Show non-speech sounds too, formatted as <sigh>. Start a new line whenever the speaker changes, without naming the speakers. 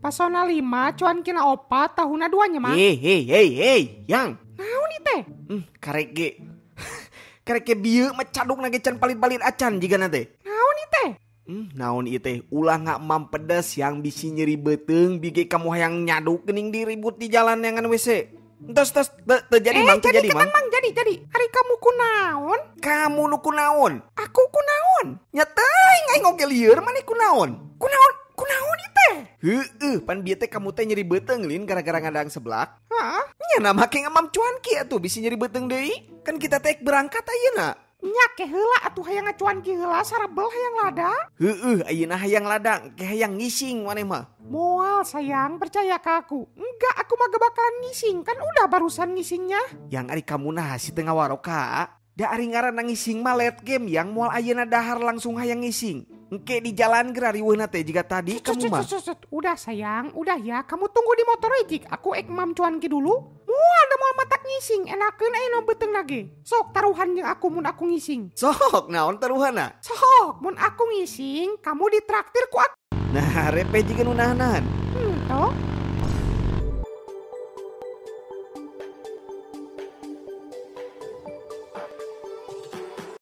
Pasona lima, cuan kina opa, tahuna duanya mah. Hei,
hei, hei, hei, yang. nih teh. Hmm, ge. <laughs> karek ge biu caduk nage can palit-palit acan nanti. nate. nih teh. Hmm, naon teh Ulah nggak mampedes yang bisi nyeri beteng, bige kamu yang nyaduk kening diribut di jalan yang WC. Terus terus terjadi te mang eh, terjadi mang. mang jadi jadi. Hari kamu
kunaon?
Kamu nu kunaon? Aku kunaon. Nyatai ngai ngoge lieur mane kunaon? Kunaon Heeh, pan biete kamu teh nyeri beteng lin gara-gara ngadang seblak. Hah? Nya nama keng emam cuan kia tuh bisa nyeri beteng deh Kan kita teh berangkat aja Nya ke hela atuh hayang acuan ki hela sarabel hayang lada. Heeh, ayeuna hayang lada, ke hayang ngising maneh mah. Moal
sayang, percaya ke aku. Enggak, aku mah bakalan ngising, kan udah barusan ngisingnya.
Yang ari kamu nah si tengah waroka. Da ari ngaran nangising mah late game yang moal ayeuna dahar langsung hayang ngising. Oke di jalan gerari weuna teh jika tadi Cuk, kamu mah.
Udah sayang, udah ya. Kamu tunggu di motor ejik. Aku ek cuan ki dulu. Mual ada mau matak ngising. Enakeun aya nu beteng lagi. Sok taruhan yang aku mun aku ngising. Sok naon taruhanna? Sok mun aku ngising, kamu ditraktir ku aku.
Nah, repe jikeun unahan-nahan.
Hmm, toh.